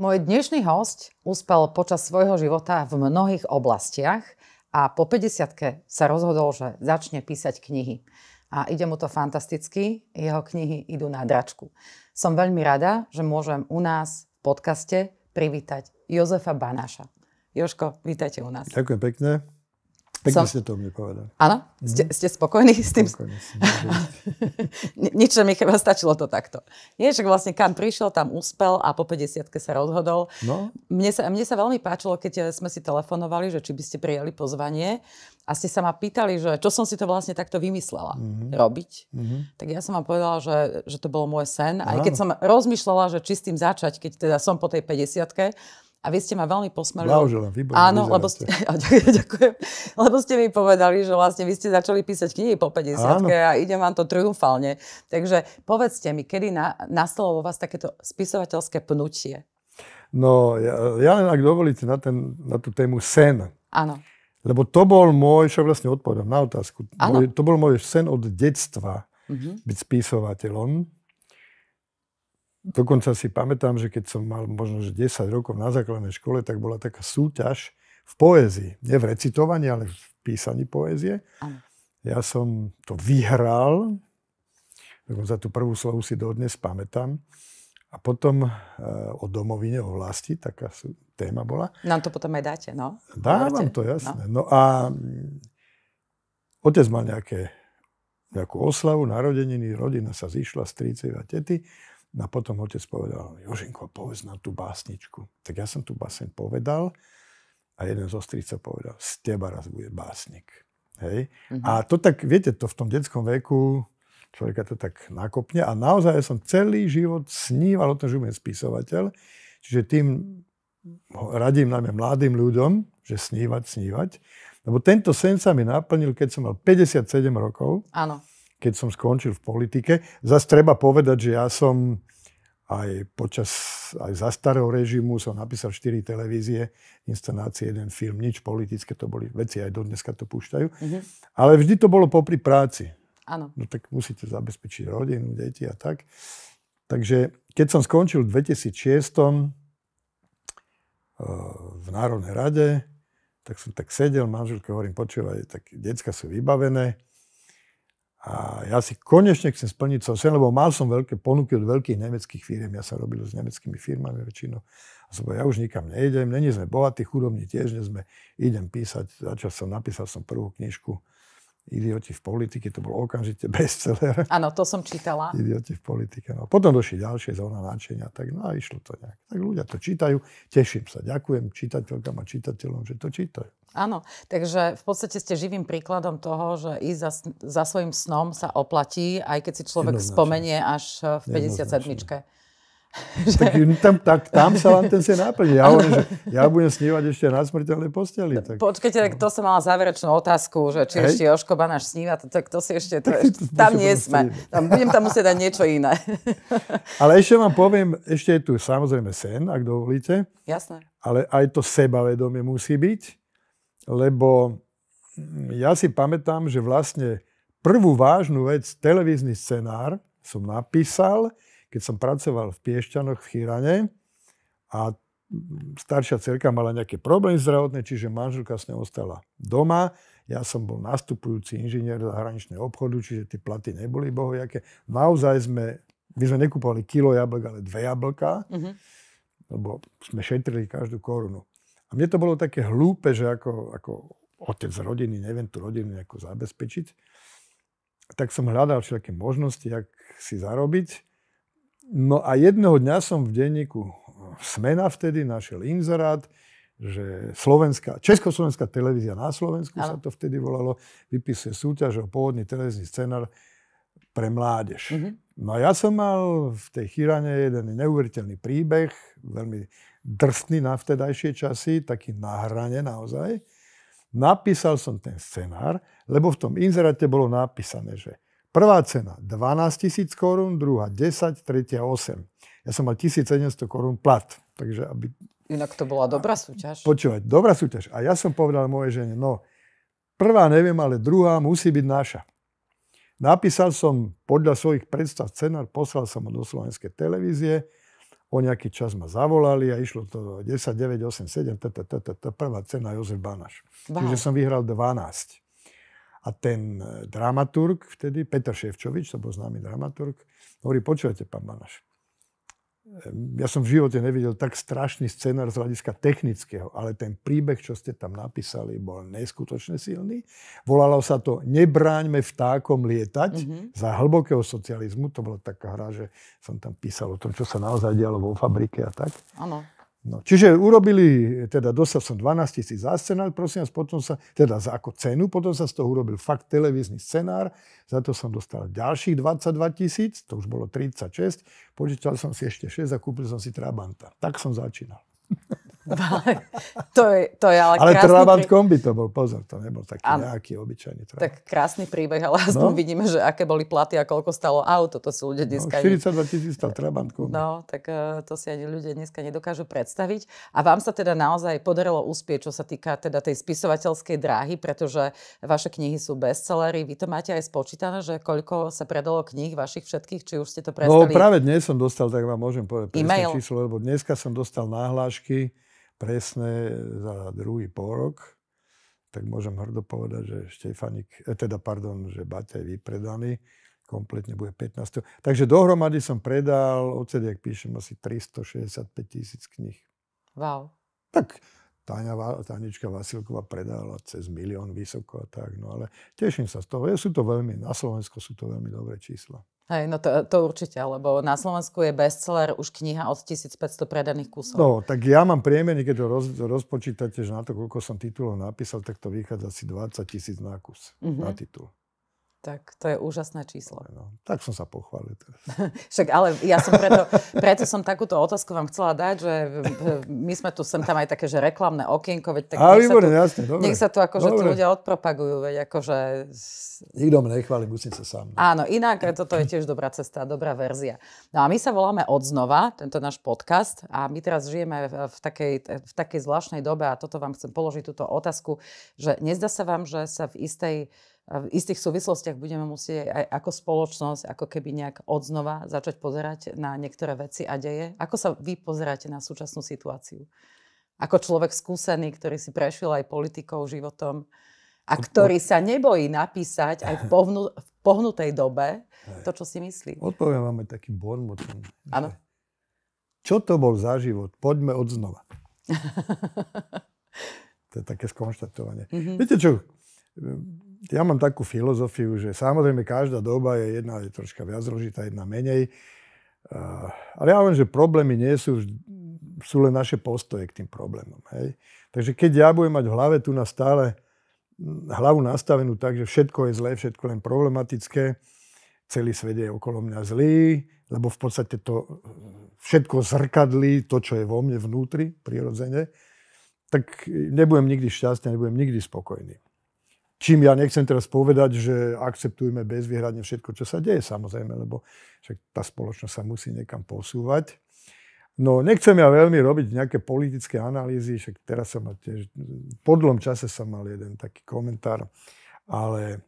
Môj dnešný host uspel počas svojho života v mnohých oblastiach a po 50 sa rozhodol, že začne písať knihy. A ide mu to fantasticky, jeho knihy idú na dračku. Som veľmi rada, že môžem u nás v podcaste privítať Jozefa Banáša. Joško, vítajte u nás. Ďakujem pekne. Pekne som... ste to mi povedali. Áno? mm Ste, ste spokojní s tým? Spokojný Niečo mi chyba stačilo to takto. Nie, že vlastne kam prišiel, tam úspel a po 50 sa rozhodol. No? Mne, sa, mne sa veľmi páčilo, keď eh, sme si telefonovali, že či by ste prijali pozvanie a ste sa ma pýtali, že čo som si to vlastne takto vymyslela mm-hmm. robiť. Mm-hmm. Tak ja som vám povedala, že, že to bol môj sen. Áno. Aj keď som rozmýšľala, že či s tým začať, keď teda som po tej 50 a vy ste ma veľmi posmerili. Blahoželám, výborné. Áno, lebo ste, ďakujem, lebo ste mi povedali, že vlastne vy ste začali písať knihy po 50 a ide vám to triumfálne. Takže povedzte mi, kedy na, nastalo vo vás takéto spisovateľské pnutie? No, ja, ja len ak dovolíte na, ten, na tú tému sen. Áno. Lebo to bol môj, čo vlastne odpovedám na otázku, môj, to bol môj sen od detstva mm-hmm. byť spisovateľom Dokonca si pamätám, že keď som mal možno že 10 rokov na základnej škole, tak bola taká súťaž v poézii. Nie v recitovaní, ale v písaní poézie. Ano. Ja som to vyhral, dokonca tú prvú slovu si dodnes pamätám. A potom e, o domovine, o vlasti, taká sú, téma bola. Nám to potom aj dáte, no? Dávam to, jasné. No, no a mm, otec mal nejaké, nejakú oslavu, narodeniny, rodina sa zišla, strice a tety. No a potom otec povedal, Jožinko, povedz nám tú básničku. Tak ja som tú báseň povedal a jeden z ostricov povedal, z teba raz bude básnik. Hej? Mm-hmm. A to tak, viete, to v tom detskom veku človeka to tak nakopne a naozaj ja som celý život sníval o tom, že budem spisovateľ. Čiže tým radím najmä mladým ľuďom, že snívať, snívať. Lebo tento sen sa mi naplnil, keď som mal 57 rokov. Áno keď som skončil v politike. Zas treba povedať, že ja som aj počas, aj za starého režimu som napísal 4 televízie, inscenácie, jeden film, nič politické, to boli veci, aj do dneska to púšťajú. Uh-huh. Ale vždy to bolo popri práci. Áno. No tak musíte zabezpečiť rodinu, deti a tak. Takže keď som skončil v 2006 eh, v Národnej rade, tak som tak sedel, manželke hovorím, počúvaj, tak decka sú vybavené, a ja si konečne chcem splniť svoj sen, lebo mal som veľké ponuky od veľkých nemeckých firiem. Ja sa robil s nemeckými firmami väčšinou. A som povedal, ja už nikam nejdem, není sme bohatí, chudobní tiež nie sme. Idem písať, začal som, napísal som prvú knižku Idioti v politike, to bol okamžite bestseller. Áno, to som čítala. Idioti v politike. No. Potom došli ďalšie zóna náčenia, tak no a išlo to nejak. Tak ľudia to čítajú, teším sa, ďakujem čitateľkám a čitateľom, že to čítajú. Áno, takže v podstate ste živým príkladom toho, že ísť za, za svojim snom sa oplatí, aj keď si človek Jednoznačne. spomenie až v 57. tak, tam, tak, tam sa vám ten sen náplní. Ja, hovorím, že ja budem snívať ešte na smrteľnej posteli. Tak... Počkajte, tak to som mala záverečnú otázku, že či Hej. ešte Jožko Banáš sníva, to, tak to si ešte, to, ešte tam nie sme. Tam, budem tam musieť dať niečo iné. Ale ešte vám poviem, ešte je tu samozrejme sen, ak dovolíte. Jasné. Ale aj to sebavedomie musí byť lebo mm, ja si pamätám, že vlastne prvú vážnu vec, televízny scenár, som napísal, keď som pracoval v Piešťanoch v Chirane a mm, staršia cerka mala nejaké problémy zdravotné, čiže manželka s ňou ostala doma. Ja som bol nastupujúci inžinier zahraničného obchodu, čiže tie platy neboli bohojaké. Naozaj sme, my sme nekúpali kilo jablk, ale dve jablka, mm-hmm. lebo sme šetrili každú korunu. A mne to bolo také hlúpe, že ako, ako otec rodiny, neviem tú rodinu nejako zabezpečiť. Tak som hľadal všetky možnosti, jak si zarobiť. No a jedného dňa som v denníku eh, Smena vtedy našiel inzerát, že Slovenska, Československá televízia na Slovensku Ale. sa to vtedy volalo, vypisuje súťaž o pôvodný televízny scenár pre mládež. Mm-hmm. No a ja som mal v tej chýrane jeden neuveriteľný príbeh, veľmi drsný na vtedajšie časy, taký na hrane naozaj. Napísal som ten scenár, lebo v tom inzerate bolo napísané, že prvá cena 12 tisíc korún, druhá 10, tretia 8. Ja som mal 1700 korún plat, takže aby... Inak to bola dobrá súťaž. Počúvať, dobrá súťaž. A ja som povedal mojej žene, no, prvá neviem, ale druhá musí byť naša. Napísal som podľa svojich predstav scenár, poslal som ho do slovenskej televízie, O nejaký čas ma zavolali a išlo to 10, 9, 8, 7, t, t, t, t, t, prvá cena Jozef Banaš. Wow. Čiže som vyhral 12. A ten e, dramaturg vtedy, Petr Ševčovič, to bol známy dramaturg, hovorí, počujete, pán Banaš, ja som v živote nevidel tak strašný scenár z hľadiska technického, ale ten príbeh, čo ste tam napísali, bol neskutočne silný. Volalo sa to Nebráňme vtákom lietať. Mm-hmm. Za hlbokého socializmu to bola taká hra, že som tam písal o tom, čo sa naozaj dialo vo fabrike a tak. Áno. No, čiže urobili, teda dostal som 12 tisíc za scenár, prosím vás, potom sa, teda za ako cenu, potom sa z toho urobil fakt televízny scenár, za to som dostal ďalších 22 tisíc, to už bolo 36, počítal som si ešte 6 a kúpil som si Trabanta. Tak som začínal. to, je, to je ale Ale Trabant prí... kombi to bol, pozor, to nebol taký ano. nejaký obyčajný Trabant. Tak krásny príbeh, ale aspoň no. vidíme, že aké boli platy a koľko stalo auto, to si ľudia no, dneska... No, 42 tisíc stal Trabant kombi. No, tak uh, to si ani ľudia dneska nedokážu predstaviť. A vám sa teda naozaj podarilo uspieť, čo sa týka teda tej spisovateľskej dráhy, pretože vaše knihy sú bestsellery. Vy to máte aj spočítané, že koľko sa predalo kníh vašich všetkých, či už ste to predstavili? No práve dnes som dostal, tak vám môžem povedať, e-mail. číslo, lebo dneska som dostal náhlášky presné za druhý pôrok, tak môžem hrdo povedať, že Štefanik, eh, teda pardon, že Baťa je vypredaný, kompletne bude 15. Takže dohromady som predal, odsedy, ak píšem, asi 365 tisíc kníh. Wow. Tak Táňa, Tánička Vasilková predala cez milión vysoko a tak, no ale teším sa z toho. Sú to veľmi, na Slovensku sú to veľmi dobré čísla. Hej, no to, to určite, lebo na Slovensku je bestseller už kniha od 1500 predaných kusov. No, tak ja mám priemerne, keď to roz, rozpočítate, že na to, koľko som titulov napísal, tak to vychádza asi 20 tisíc na kus, mm-hmm. na mhm. titul. Tak to je úžasné číslo. No, tak som sa pochválil Však ale ja som preto, preto som takúto otázku vám chcela dať, že e, my sme tu sem tam aj také, že reklamné okienko, veď tak A, nech, výborné, sa tu, jasne, dobre, nech sa tu že akože tu ľudia odpropagujú, veď že... Akože Nikto ma nechváli, musím sa sám. Ne? Áno, inak toto je tiež dobrá cesta, dobrá verzia. No a my sa voláme odznova, tento náš podcast a my teraz žijeme v takej, v takej zvláštnej dobe a toto vám chcem položiť túto otázku, že nezdá sa vám, že sa v istej v istých súvislostiach budeme musieť aj ako spoločnosť, ako keby nejak odznova začať pozerať na niektoré veci a deje. Ako sa vy pozeráte na súčasnú situáciu? Ako človek skúsený, ktorý si prešiel aj politikou, životom a ktorý sa nebojí napísať aj v, pohnu- v pohnutej dobe to, čo si myslí. Odpoviem vám aj takým bonmotom. Áno. Čo to bol za život? Poďme odznova. to je také skonštatovanie. Mm-hmm. Viete čo? ja mám takú filozofiu, že samozrejme každá doba je jedna je troška viac zložitá, jedna menej. Uh, ale ja viem, že problémy nie sú, sú len naše postoje k tým problémom. Hej. Takže keď ja budem mať v hlave tu na stále hm, hlavu nastavenú tak, že všetko je zlé, všetko len problematické, celý svet je okolo mňa zlý, lebo v podstate to hm, všetko zrkadlí to, čo je vo mne vnútri, prirodzene, tak nebudem nikdy šťastný, nebudem nikdy spokojný. Čím ja nechcem teraz povedať, že akceptujeme bezvýhradne všetko, čo sa deje, samozrejme, lebo však tá spoločnosť sa musí niekam posúvať. No, nechcem ja veľmi robiť nejaké politické analýzy, však teraz som mal tiež, po dlhom čase som mal jeden taký komentár, ale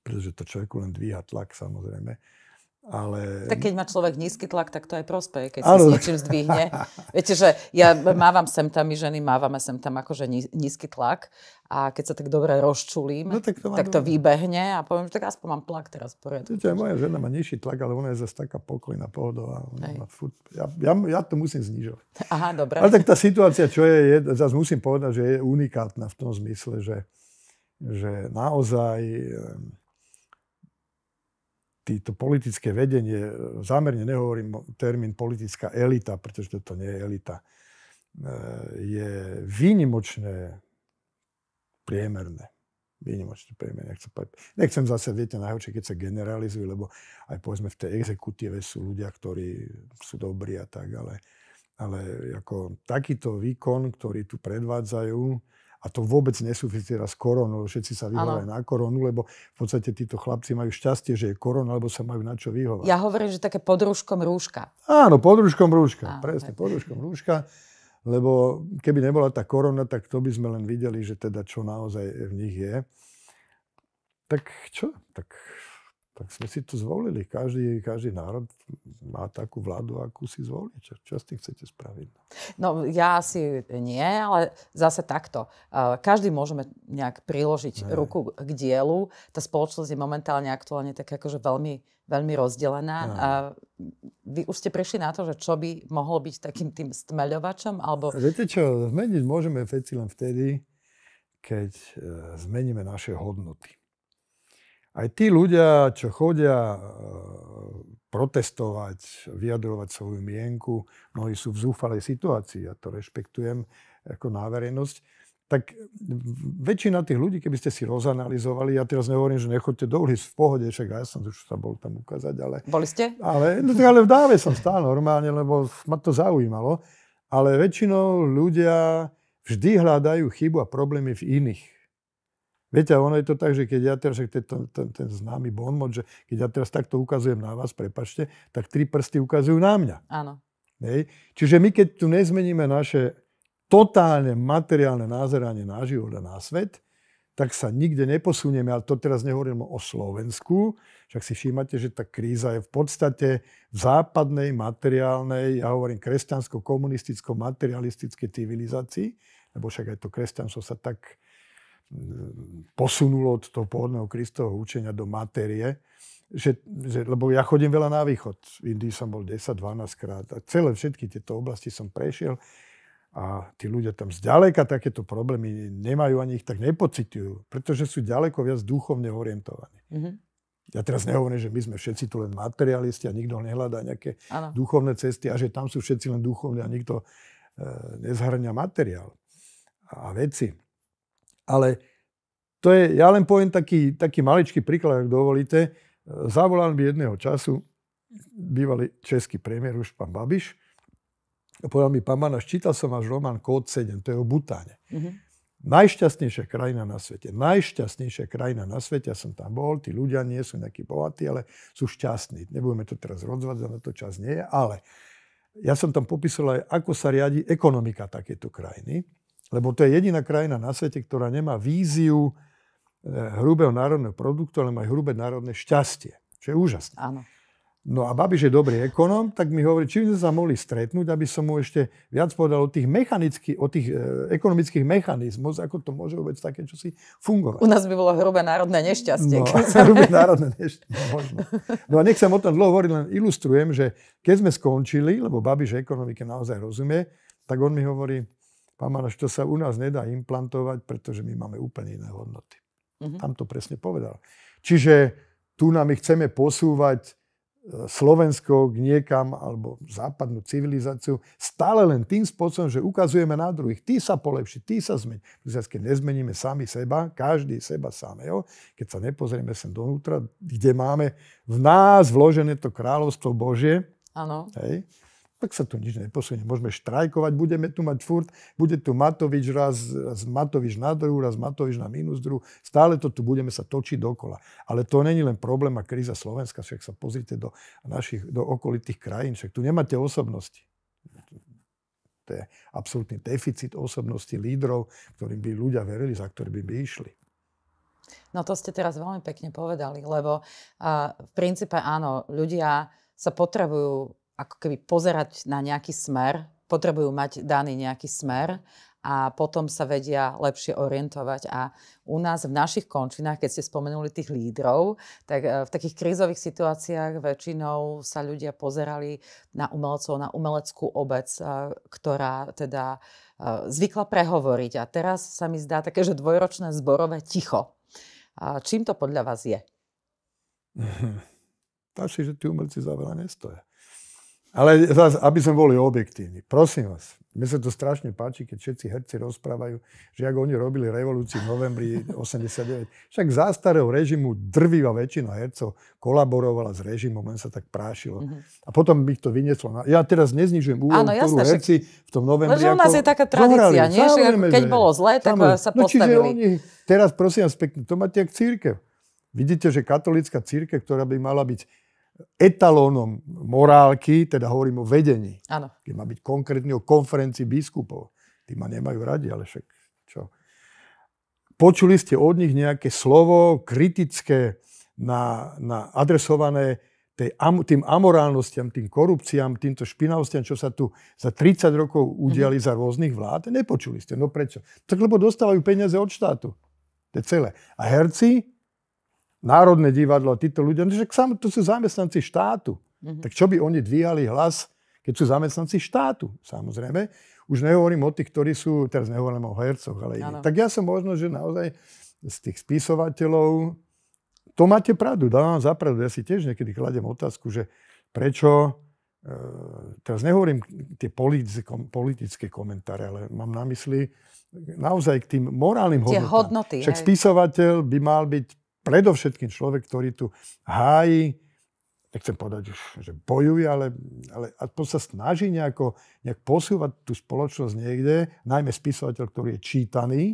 pretože to človeku len dvíha tlak, samozrejme. Ale... Tak keď má človek nízky tlak, tak to aj prospeje, keď ano. si s niečím zdvihne. Viete, že ja mávam sem tam, my ženy mávame sem tam akože nízky tlak a keď sa tak dobre rozčulím, no, tak, to, tak to vybehne a poviem, že tak aspoň mám tlak teraz v poriadku. Viete, moja žena má nižší tlak, ale ona je zase taká pokojná, pohodová. Furt, ja, ja, ja to musím znižovať. Aha, dobre. Ale tak tá situácia, čo je, je zase musím povedať, že je unikátna v tom zmysle, že, že naozaj títo politické vedenie, e, zámerne nehovorím termín politická elita, pretože toto nie je elita, e, je výnimočné priemerné. Výnimočné priemerné, nechcem povedať. Nechcem zase, viete, najhoršie, keď sa generalizujú, lebo aj povedzme v tej exekutíve sú ľudia, ktorí sú dobrí a tak, ale, ale ako takýto výkon, ktorý tu predvádzajú, a to vôbec nesúvisí teraz s koronou. Všetci sa vyhovajú na koronu, lebo v podstate títo chlapci majú šťastie, že je korona, lebo sa majú na čo vyhovať. Ja hovorím, že také podružkom rúška. Áno, podružkom rúška. Áno, presne, tak. podružkom rúška. Lebo keby nebola tá korona, tak to by sme len videli, že teda čo naozaj v nich je. Tak čo? Tak tak sme si to zvolili. Každý, každý národ má takú vládu, akú si zvolí. Čo, čo s tým chcete spraviť? No ja asi nie, ale zase takto. Každý môžeme nejak priložiť ne. ruku k dielu. Tá spoločnosť je momentálne aktuálne tak akože veľmi, veľmi rozdelená. Ne. A vy už ste prišli na to, že čo by mohol byť takým tým stmeľovačom? Alebo... Viete čo, zmeniť môžeme veci len vtedy, keď e, zmeníme naše hodnoty aj tí ľudia, čo chodia e, protestovať, vyjadrovať svoju mienku, mnohí sú v zúfalej situácii, ja to rešpektujem ako náverejnosť. tak väčšina tých ľudí, keby ste si rozanalizovali, ja teraz nehovorím, že nechoďte do ulic v pohode, však ja som už sa bol tam ukázať, ale... Boli ste? Ale, no, ale v dáve som stál normálne, lebo ma to zaujímalo. Ale väčšinou ľudia vždy hľadajú chybu a problémy v iných. Viete, ono je to tak, že keď ja teraz, ten, ten, ten známy bonmot, že keď ja teraz takto ukazujem na vás, prepačte, tak tri prsty ukazujú na mňa. Áno. Hej. Čiže my, keď tu nezmeníme naše totálne materiálne názeranie na život a na svet, tak sa nikde neposunieme. Ale to teraz nehovorím o Slovensku, však si všímate, že tá kríza je v podstate v západnej, materiálnej, ja hovorím kresťansko-komunisticko-materialistickej civilizácii, lebo však aj to kresťanstvo sa tak posunulo od toho pôvodného Kristovho učenia do matérie, že, že, lebo ja chodím veľa na východ. V Indii som bol 10-12 krát a celé všetky tieto oblasti som prešiel a tí ľudia tam zďaleka takéto problémy nemajú ani ich tak nepocitujú, pretože sú ďaleko viac duchovne orientovaní. Mm-hmm. Ja teraz nehovorím, že my sme všetci tu len materialisti a nikto nehľadá nejaké ano. duchovné cesty a že tam sú všetci len duchovní a nikto e, nezhrňa materiál a veci. Ale to je, ja len poviem taký, taký maličký príklad, ak dovolíte. Zavolal by jedného času bývalý český premiér, už pán Babiš, a povedal mi, pán Manáš, čítal som váš román Kód 7, to je o Butáne. Mm-hmm. Najšťastnejšia krajina na svete. Najšťastnejšia krajina na svete. Ja som tam bol, tí ľudia nie sú nejakí bohatí, ale sú šťastní. Nebudeme to teraz rozvádzať, na to čas nie je, ale ja som tam popísal aj, ako sa riadi ekonomika takéto krajiny. Lebo to je jediná krajina na svete, ktorá nemá víziu eh, hrubého národného produktu, ale má aj hrubé národné šťastie. Čo je úžasné. Áno. No a Babiš je dobrý ekonom, tak mi hovorí, či by sme sa mohli stretnúť, aby som mu ešte viac povedal o tých, o tých eh, ekonomických mechanizmoch, ako to môže vôbec také čosi fungovať. U nás by bolo hrubé národné nešťastie. No, sa... hrubé národné nešťastie, no, možno. No a sa o tom dlho hovorí, len ilustrujem, že keď sme skončili, lebo Babiš ekonomike naozaj rozumie, tak on mi hovorí, Pán Maraš, to sa u nás nedá implantovať, pretože my máme úplne iné hodnoty. Mm-hmm. Tam to presne povedal. Čiže tu nám chceme posúvať e, Slovensko k niekam alebo západnú civilizáciu stále len tým spôsobom, že ukazujeme na druhých. Ty sa polepši, ty sa zmeň. Keď nezmeníme sami seba, každý seba samého, keď sa nepozrieme sem donútra, kde máme v nás vložené to kráľovstvo Božie, Áno. Hej, tak sa tu nič neposunie. Môžeme štrajkovať, budeme tu mať furt, bude tu Matovič raz, raz Matovič na druhú, raz Matovič na minus druhú. Stále to tu budeme sa točiť dokola. Ale to není len problém a kríza Slovenska, však sa pozrite do, našich, do okolitých krajín, však tu nemáte osobnosti. To je absolútny deficit osobnosti lídrov, ktorým by ľudia verili, za ktorými by išli. No to ste teraz veľmi pekne povedali, lebo uh, v princípe áno, ľudia sa potrebujú ako keby pozerať na nejaký smer, potrebujú mať daný nejaký smer a potom sa vedia lepšie orientovať. A u nás v našich končinách, keď ste spomenuli tých lídrov, tak e, v takých krízových situáciách väčšinou sa ľudia pozerali na umelcov, na umeleckú obec, e, ktorá teda e, zvykla prehovoriť. A teraz sa mi zdá také, že dvojročné zborové ticho. A čím to podľa vás je? Tá si, že tí umelci za veľa nestoja. Ale zase, aby sme boli objektívni. Prosím vás, mne sa to strašne páči, keď všetci herci rozprávajú, že ako oni robili revolúciu v novembri 89. Však za starého režimu drvíva väčšina hercov kolaborovala s režimom, len sa tak prášilo. Mm-hmm. A potom by to vynieslo. Na... Ja teraz neznižujem úlohu, Áno, jasné, herci v tom novembri... Lebo u nás je taká tradícia, nie? Samozrejme, keď že... bolo zlé, tak sa no, postavili. No, oni, teraz prosím vás pekne, to máte jak církev. Vidíte, že katolická církev, ktorá by mala byť etalónom morálky, teda hovorím o vedení. Áno. Keď má byť konkrétne o konferencii biskupov. Tí ma nemajú radi, ale však čo? Počuli ste od nich nejaké slovo kritické na, na adresované tej, tým amorálnostiam, tým korupciám, týmto špinavostiam, čo sa tu za 30 rokov mhm. udiali mm-hmm. za rôznych vlád? Nepočuli ste. No prečo? Tak lebo dostávajú peniaze od štátu. To je celé. A herci Národné divadlo, títo ľudia, no, sám, to sú zamestnanci štátu. Mm-hmm. Tak čo by oni dvíhali hlas, keď sú zamestnanci štátu, samozrejme. Už nehovorím o tých, ktorí sú, teraz nehovorím o hercoch, ale iní. Tak ja som možno, že naozaj z tých spisovateľov, to máte pravdu, dávam vám zapravdu. Ja si tiež niekedy kladem otázku, že prečo, e, teraz nehovorím tie politické, politické komentáre, ale mám na mysli naozaj k tým morálnym hodnotám. Tie hodnoty. Však hej. spisovateľ by mal byť predovšetkým človek, ktorý tu hájí, nechcem povedať, že bojuje, ale, ale sa snaží nejako, nejak posúvať tú spoločnosť niekde, najmä spisovateľ, ktorý je čítaný.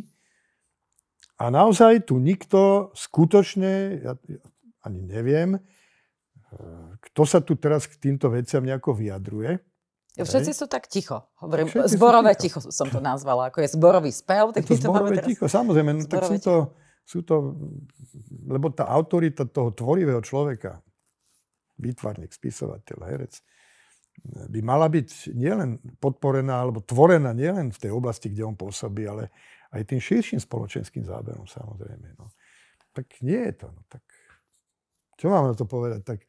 A naozaj tu nikto skutočne, ja ani neviem, e, kto sa tu teraz k týmto veciam nejako vyjadruje. Všetci sú tak ticho. Hovorím, zborové ticho. ticho som to nazvala. Ako je zborový spev, tak je to, zborové teraz... ticho, samozrejme. No, tak som to, sú to, lebo tá autorita toho tvorivého človeka, výtvarník, spisovateľ, herec, by mala byť nielen podporená alebo tvorená nielen v tej oblasti, kde on pôsobí, ale aj tým širším spoločenským záberom samozrejme. No. Tak nie je to. No. Tak, čo mám na to povedať? Tak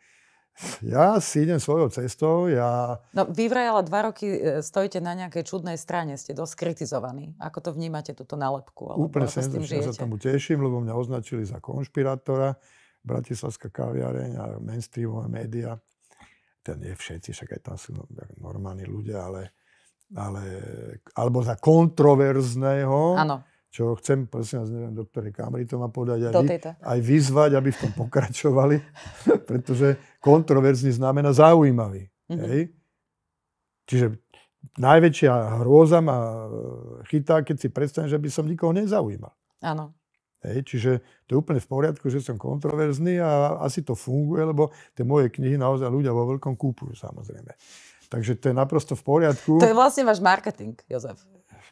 ja si idem svojou cestou. Ja... No vy vraj ale dva roky e, stojíte na nejakej čudnej strane, ste dosť kritizovaní. Ako to vnímate, túto nálepku? Alebo Úplne senzačne, ja sa tomu teším, lebo mňa označili za konšpirátora. Bratislavská kaviareň a mainstreamové médiá. Ten nie všetci, však aj tam sú no, normálni ľudia, ale, ale alebo za kontroverzného. Áno čo chcem, prosím vás, neviem, ktorej Kamri to má podať, aj, vy, aj vyzvať, aby v tom pokračovali, pretože kontroverzný znamená zaujímavý. Mm-hmm. Hej? Čiže najväčšia hrôza ma e, chytá, keď si predstavím, že by som nikoho nezaujímal. Áno. Hej, čiže to je úplne v poriadku, že som kontroverzný a asi to funguje, lebo tie moje knihy naozaj ľudia vo veľkom kúpujú samozrejme. Takže to je naprosto v poriadku. To je vlastne váš marketing, Jozef.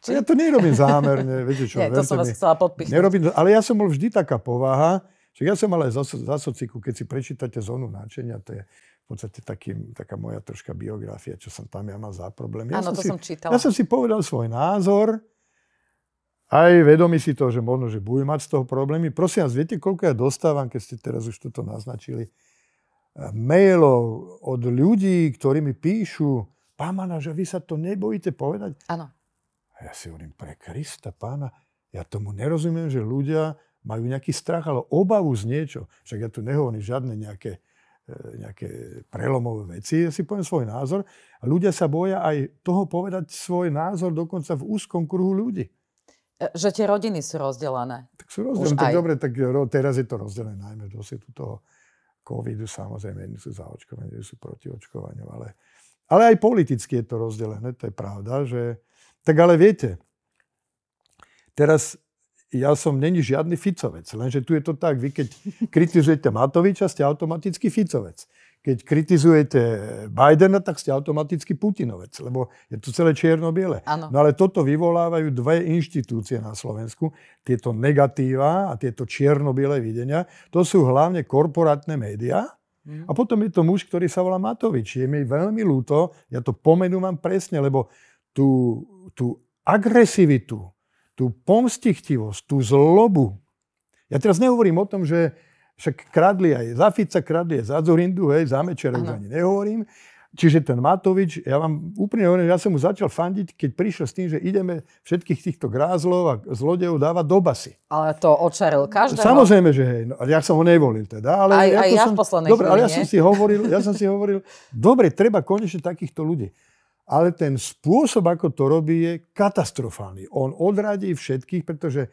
Či... No ja to nerobím zámerne, viete čo. Nie, to som vás chcela podpísať. Nerobím, ale ja som bol vždy taká povaha, že ja som mal za, za sociku, keď si prečítate zónu náčenia, to je v podstate taký, taká moja troška biografia, čo som tam ja mal za problém. Ja Áno, som to si, som čítala. Ja som si povedal svoj názor, aj vedomi si to, že možno, že budem mať z toho problémy. Prosím vás, viete, koľko ja dostávam, keď ste teraz už toto naznačili, eh, mailov od ľudí, ktorí mi píšu, pán že vy sa to nebojíte povedať? Áno. A ja si hovorím, pre Krista pána, ja tomu nerozumiem, že ľudia majú nejaký strach, ale obavu z niečo. Však ja tu nehovorím žiadne nejaké, e, nejaké prelomové veci, ja si poviem svoj názor. A ľudia sa boja aj toho povedať svoj názor dokonca v úzkom kruhu ľudí. E, že tie rodiny sú rozdelené. Tak sú rozdelené. tak aj. dobre, tak teraz je to rozdelené najmä do svetu toho covidu. Samozrejme, jedni sú za sú proti očkovaniu, ale, ale aj politicky je to rozdelené. To je pravda, že tak ale viete, teraz ja som není žiadny Ficovec, lenže tu je to tak, vy keď kritizujete Matoviča, ste automaticky Ficovec. Keď kritizujete Bidena, tak ste automaticky Putinovec, lebo je to celé čierno-biele. No ale toto vyvolávajú dve inštitúcie na Slovensku, tieto negatíva a tieto čierno-biele videnia. To sú hlavne korporátne médiá, mhm. a potom je to muž, ktorý sa volá Matovič. Je mi veľmi ľúto, ja to pomenú vám presne, lebo tú, tú agresivitu, tú pomstichtivosť, tú zlobu. Ja teraz nehovorím o tom, že však kradli aj za Fica, kradli aj za Zurindu, hej, za Mečera už ani nehovorím. Čiže ten Matovič, ja vám úplne hovorím, ja som mu začal fandiť, keď prišiel s tým, že ideme všetkých týchto grázlov a zlodejov dávať do basy. Ale to očaril každého. Samozrejme, že hej. No, ja som ho nevolil teda. Ale aj ja, aj ja som, v poslednej dobre, chvíli, ale ja som si hovoril, ja som si hovoril, dobre, treba konečne takýchto ľudí ale ten spôsob, ako to robí, je katastrofálny. On odradí všetkých, pretože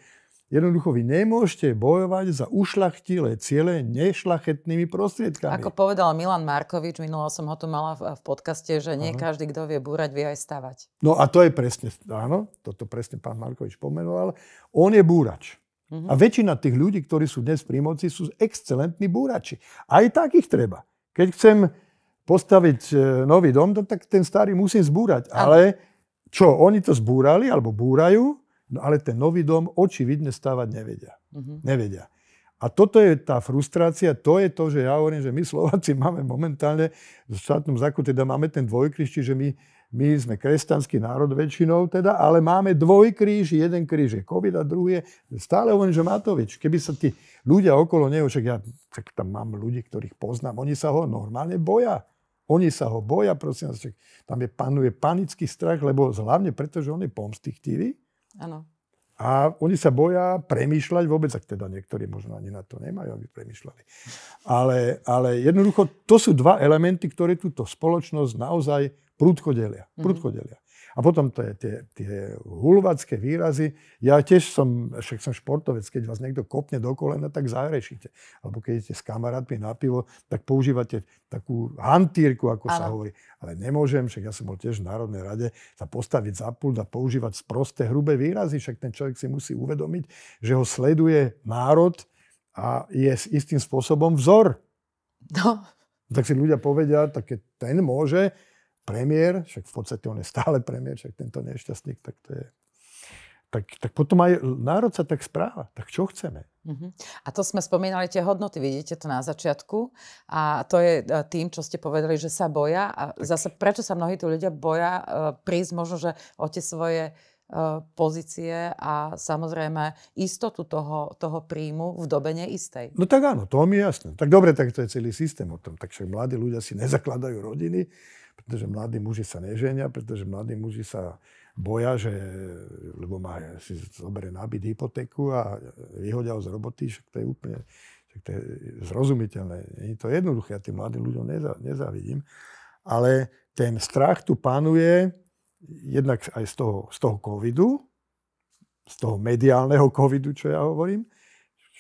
Jednoducho vy nemôžete bojovať za ušlachtilé ciele nešlachetnými prostriedkami. Ako povedal Milan Markovič, minulo som ho tu mala v, podcaste, že nie Aha. každý, kto vie búrať, vie aj stavať. No a to je presne, áno, toto presne pán Markovič pomenoval. On je búrač. Uh-huh. A väčšina tých ľudí, ktorí sú dnes pri moci, sú excelentní búrači. Aj takých treba. Keď chcem postaviť e, nový dom, no, tak ten starý musím zbúrať. Ale čo, oni to zbúrali alebo búrajú, no ale ten nový dom očividne stávať nevedia. Uh-huh. Nevedia. A toto je tá frustrácia, to je to, že ja hovorím, že my Slováci máme momentálne v štátnom záku, teda máme ten dvojkríž, čiže my, my sme kresťanský národ väčšinou, teda, ale máme dvojkríž, jeden kríž je COVID a druhý je, stále hovorím, že Matovič, keby sa tí ľudia okolo neho, však ja tak tam mám ľudí, ktorých poznám, oni sa ho normálne boja. Oni sa ho boja, prosím vás, tam je, panuje panický strach, lebo hlavne preto, že on je pomstichtivý. Áno. A oni sa boja premýšľať vôbec, ak teda niektorí možno ani na to nemajú, aby premýšľali. Ale, ale jednoducho, to sú dva elementy, ktoré túto spoločnosť naozaj prúdko delia. Mm-hmm. Prúdko delia. A potom to je tie, tie hulvacké výrazy. Ja tiež som, však som športovec, keď vás niekto kopne do kolena, tak zahrešíte. Alebo keď idete s kamarátmi na pivo, tak používate takú hantírku, ako Ale. sa hovorí. Ale nemôžem, však ja som bol tiež v Národnej rade, sa postaviť za pult a používať sprosté, hrubé výrazy. Však ten človek si musí uvedomiť, že ho sleduje národ a je s istým spôsobom vzor. No. Tak si ľudia povedia, tak keď ten môže, premiér, však v podstate on je stále premiér, však tento nešťastník, tak to je... Tak, tak potom aj národ sa tak správa. Tak čo chceme? Uh-huh. A to sme spomínali, tie hodnoty, vidíte to na začiatku. A to je e, tým, čo ste povedali, že sa boja. A tak. zase, prečo sa mnohí tu ľudia boja e, prísť možno, že o tie svoje e, pozície a samozrejme istotu toho, toho príjmu v dobe neistej. No tak áno, to mi je jasné. Tak dobre, tak to je celý systém o tom. Takže mladí ľudia si nezakladajú rodiny, pretože mladí muži sa neženia, pretože mladí muži sa boja, že, lebo má, si zoberie nábyt hypotéku a vyhodia ho z roboty, však to je úplne však to je zrozumiteľné. Je to jednoduché, ja tým mladým ľuďom neza, nezávidím. Ale ten strach tu panuje jednak aj z toho, z toho covidu, z toho mediálneho covidu, čo ja hovorím.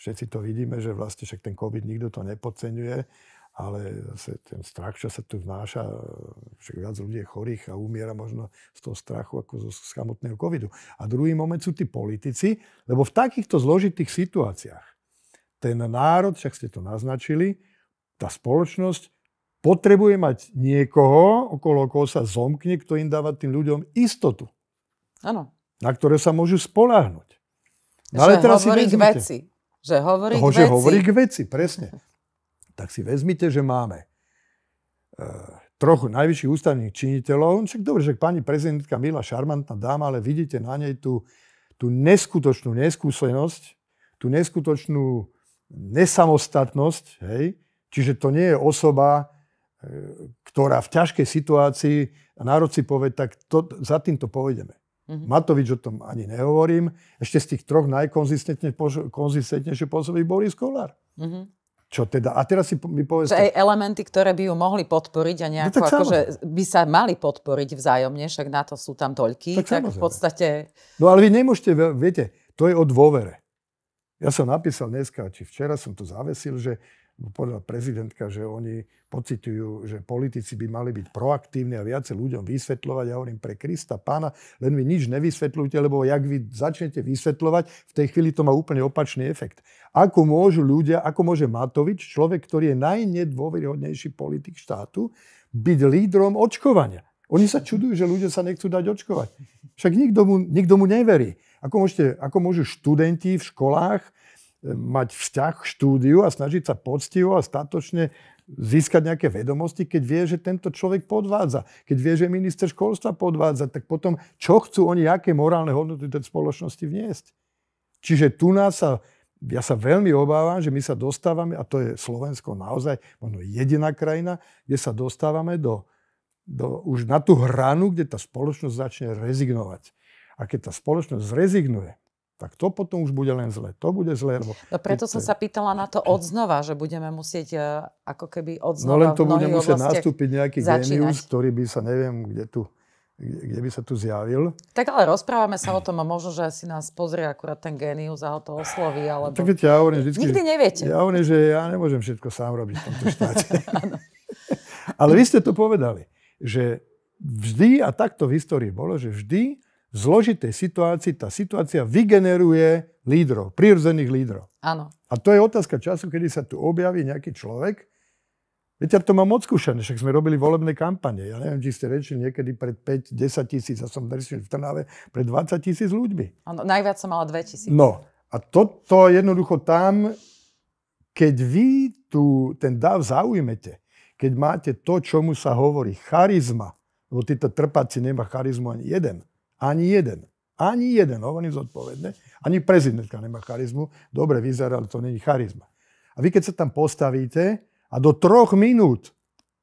Všetci to vidíme, že vlastne však ten covid nikto to nepodceňuje ale zase ten strach, čo sa tu vnáša, však viac ľudí je chorých a umiera možno z toho strachu ako zo samotného covidu. A druhý moment sú tí politici, lebo v takýchto zložitých situáciách ten národ, však ste to naznačili, tá spoločnosť potrebuje mať niekoho, okolo koho sa zomkne, kto im dáva tým ľuďom istotu. Áno. Na ktoré sa môžu spoláhnuť. No, ale teraz hovorí si k veci. Že hovorí toho, k veci. že hovorí k veci, presne tak si vezmite, že máme e, troch najvyšších ústavných činiteľov. No, však dobre, že pani prezidentka milá, šarmantná dáma, ale vidíte na nej tú, tú neskutočnú neskúsenosť, tú neskutočnú nesamostatnosť. Hej? Čiže to nie je osoba, e, ktorá v ťažkej situácii národ si povie, tak to, za týmto povedeme. Mm-hmm. Matovič o tom ani nehovorím. Ešte z tých troch najkonzistentnejšie pôsobí Boris Kolár. Mm-hmm. Čo teda? A teraz si mi povedzte... Že aj elementy, ktoré by ju mohli podporiť a no nejako no, akože by sa mali podporiť vzájomne, však na to sú tam toľky, tak, tak v podstate... No ale vy nemôžete, viete, to je o dôvere. Ja som napísal dneska, či včera som to zavesil, že povedala prezidentka, že oni pocitujú, že politici by mali byť proaktívni a viacej ľuďom vysvetľovať. Ja hovorím pre Krista pána, len vy nič nevysvetľujte, lebo jak vy začnete vysvetľovať, v tej chvíli to má úplne opačný efekt. Ako môžu ľudia, ako môže Matovič, človek, ktorý je najnedôveryhodnejší politik štátu, byť lídrom očkovania? Oni sa čudujú, že ľudia sa nechcú dať očkovať. Však nikto mu, nikto mu neverí. Ako, môžete, ako môžu študenti v školách mať vzťah k štúdiu a snažiť sa poctivo a statočne získať nejaké vedomosti, keď vie, že tento človek podvádza, keď vie, že minister školstva podvádza, tak potom čo chcú oni, aké morálne hodnoty tej spoločnosti vniesť. Čiže tu nás sa, ja sa veľmi obávam, že my sa dostávame, a to je Slovensko naozaj možno jediná krajina, kde sa dostávame do, do, už na tú hranu, kde tá spoločnosť začne rezignovať. A keď tá spoločnosť zrezignuje, tak to potom už bude len zle. To bude zle. Lebo... No preto som sa pýtala na to odznova, že budeme musieť e, ako keby odznova No len to bude musieť nastúpiť nejaký začínať. genius, ktorý by sa neviem, kde tu kde, kde by sa tu zjavil. Tak ale rozprávame sa o tom a možno, že si nás pozrie akurát ten genius a ho to osloví. Alebo... Tak viete, ja hovorím vždy, Nikdy neviete. Ja hovorím, že ja nemôžem všetko sám robiť v tomto štáte. ale vy ste to povedali, že vždy, a takto v histórii bolo, že vždy v zložitej situácii tá situácia vygeneruje lídrov, prírodzených lídrov. Áno. A to je otázka času, kedy sa tu objaví nejaký človek. Viete, ja to mám odskúšané, však sme robili volebné kampane. Ja neviem, či ste rečili niekedy pred 5-10 tisíc, a som v Trnave, pred 20 tisíc ľuďmi. Áno, najviac som mala 2 tisíc. No, a toto jednoducho tam, keď vy tu ten dáv zaujmete, keď máte to, čomu sa hovorí charizma, lebo títo trpáci nemá charizmu ani jeden, ani jeden. Ani jeden, hovorím no, zodpovedne. Ani prezidentka nemá charizmu. Dobre vyzerá, ale to není charizma. A vy keď sa tam postavíte a do troch minút,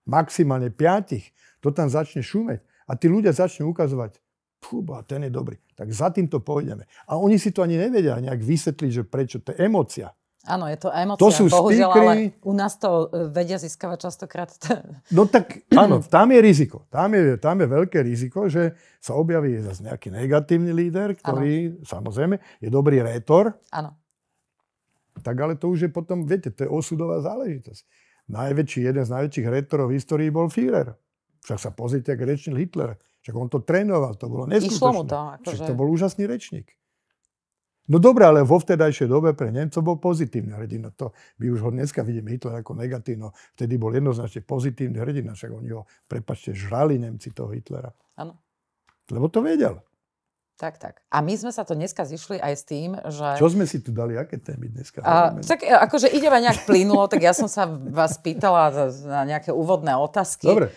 maximálne piatich, to tam začne šumeť a tí ľudia začnú ukazovať, fúba, ten je dobrý, tak za týmto pôjdeme. A oni si to ani nevedia nejak vysvetliť, že prečo, to je emocia. Áno, je to emocia. to sú bohužiaľ, ale u nás to e, vedia získavať častokrát. No tak áno, tam je riziko. Tam je, tam je veľké riziko, že sa objaví zase nejaký negatívny líder, ktorý ano. samozrejme je dobrý rétor. Áno. Tak ale to už je potom, viete, to je osudová záležitosť. Najväčší, jeden z najväčších rétorov v histórii bol Führer. Však sa pozrite, ak rečnil Hitler. Však on to trénoval, to bolo neskutočné. Išlo mu to. Akože... Však to bol úžasný rečník. No dobré, ale vo vtedajšej dobe pre Nemcov bol pozitívny hrdina. To my už ho dneska vidíme Hitler ako negatívno. Vtedy bol jednoznačne pozitívny hrdina, však oni ho, prepačte, žrali Nemci toho Hitlera. Áno. Lebo to vedel. Tak, tak. A my sme sa to dneska zišli aj s tým, že... Čo sme si tu dali? Aké témy dneska? A, tak e, akože ideme nejak plynulo, tak ja som sa vás pýtala na nejaké úvodné otázky. Dobre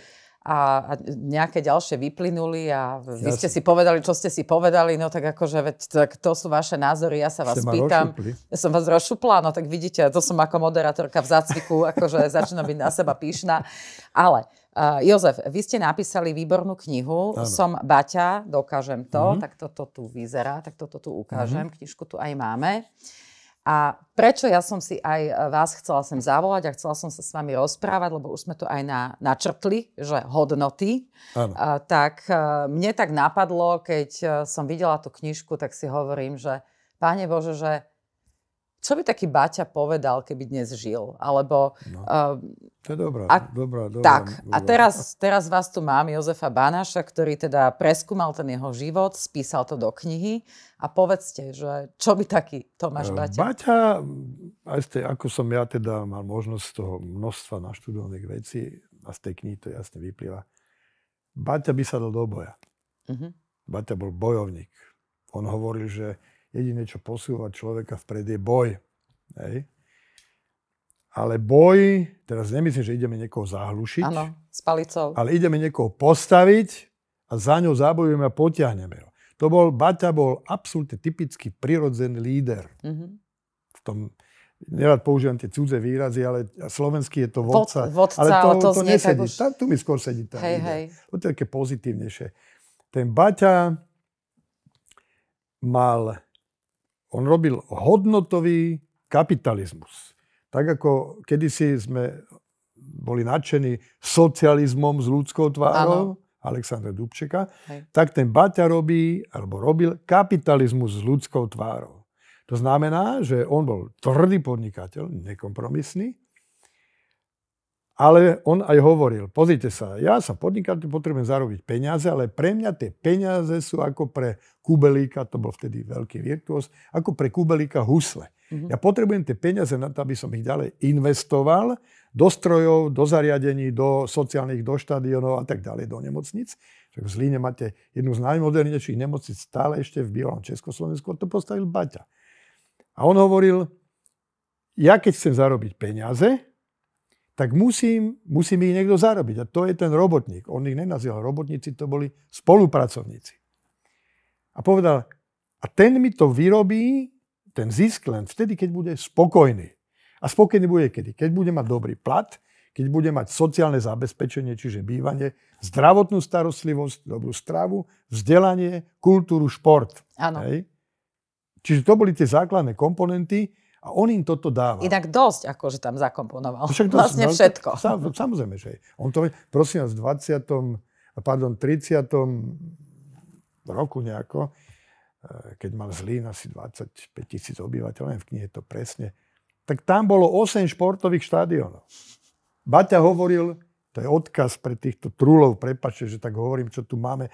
a, a nejaké ďalšie vyplynuli a vy ste si povedali, čo ste si povedali, no tak akože, veď, tak to sú vaše názory, ja sa vás Ste pýtam. Ja som vás rozšupla, no tak vidíte, to som ako moderátorka v zácviku, akože začína byť na seba píšna. Ale uh, Jozef, vy ste napísali výbornú knihu, Áno. som Baťa, dokážem to, mm-hmm. tak toto tu vyzerá, tak toto tu ukážem, mm-hmm. knižku tu aj máme. Uh, a prečo ja som si aj e, vás chcela sem zavolať a chcela som sa s vami rozprávať, lebo už sme to aj na, načrtli, že hodnoty, a, tak a, e, mne tak napadlo, keď e, som videla tú knižku, tak si hovorím, že Páne Bože, že čo by taký Baťa povedal, keby dnes žil? Alebo... No, uh, to je dobrá, a, dobrá, dobrá. Tak, dobrá. a teraz, teraz vás tu mám, Jozefa Banáša, ktorý teda preskúmal ten jeho život, spísal to do knihy a povedzte, že čo by taký Tomáš eh, Baťa? Baťa, mm, aj z tej, ako som ja teda mal možnosť z toho množstva naštudovaných vecí a z tej knihy to jasne vyplýva, Baťa by sa dal do boja. Uh-huh. Baťa bol bojovník. On hovoril, že Jediné, čo posúva človeka vpred, je boj. Hej? Ale boj, teraz nemyslím, že ideme niekoho zahlušiť. Áno, s palicou. Ale ideme niekoho postaviť a za ňou zábojujeme a potiahneme ho. To bol, Baťa bol absolútne typický prirodzený líder. Mm-hmm. V tom, nerad používam tie cudze výrazy, ale slovenský je to vodca. vodca ale to, ale to, to nesedí. Už... Tá, tu mi skôr sedí tá hej, hej. To je také pozitívnejšie. Ten Baťa mal on robil hodnotový kapitalizmus. Tak ako kedysi sme boli nadšení socializmom s ľudskou tvárou, Aleksandra Dubčeka, tak ten Baťa robí, alebo robil kapitalizmus s ľudskou tvárou. To znamená, že on bol tvrdý podnikateľ, nekompromisný, ale on aj hovoril, pozrite sa, ja sa podnikám, potrebujem zarobiť peniaze, ale pre mňa tie peniaze sú ako pre Kubelíka, to bol vtedy veľký virtuos, ako pre Kubelíka husle. Mm-hmm. Ja potrebujem tie peniaze na to, aby som ich ďalej investoval do strojov, do zariadení, do sociálnych, do štadionov a tak ďalej, do nemocnic. Však v Zlíne máte jednu z najmodernejších nemocnic stále ešte v bývalom Československu a to postavil Baťa. A on hovoril, ja keď chcem zarobiť peniaze, tak musím, musím ich niekto zarobiť. A to je ten robotník. On ich nenazýval robotníci, to boli spolupracovníci. A povedal, a ten mi to vyrobí, ten zisk len vtedy, keď bude spokojný. A spokojný bude kedy? Keď bude mať dobrý plat, keď bude mať sociálne zabezpečenie, čiže bývanie, zdravotnú starostlivosť, dobrú stravu, vzdelanie, kultúru, šport. Áno. Čiže to boli tie základné komponenty, a on im toto dáva. Inak dosť, akože tam zakomponoval. No však to, vlastne no, všetko. Sa, no, samozrejme, že On to, prosím vás, v 20. pardon, 30. roku nejako, eh, keď mal Zlín asi 25 tisíc obyvateľov, neviem v knihe to presne, tak tam bolo 8 športových štádionov. Baťa hovoril, to je odkaz pre týchto trúlov, prepačte, že tak hovorím, čo tu máme,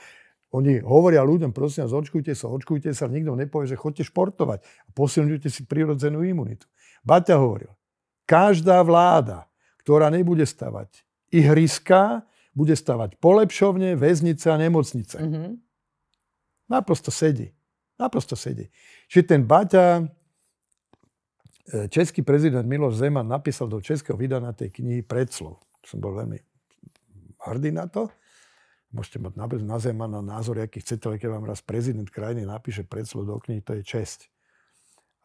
oni hovoria ľuďom, prosím vás, očkujte sa, očkujte sa, nikto nepovie, že chodte športovať a posilňujte si prirodzenú imunitu. Baťa hovoril, každá vláda, ktorá nebude stavať ihriska, bude stavať polepšovne, väznice a nemocnice. Mm-hmm. Naprosto sedí. Naprosto sedí. Čiže ten Baťa, e, český prezident Miloš Zeman napísal do českého vydania tej knihy predslov. Som bol veľmi hrdý na to. Môžete mať na, na na názor, aký chcete, ale keď vám raz prezident krajiny napíše predslo do knihy, to je česť.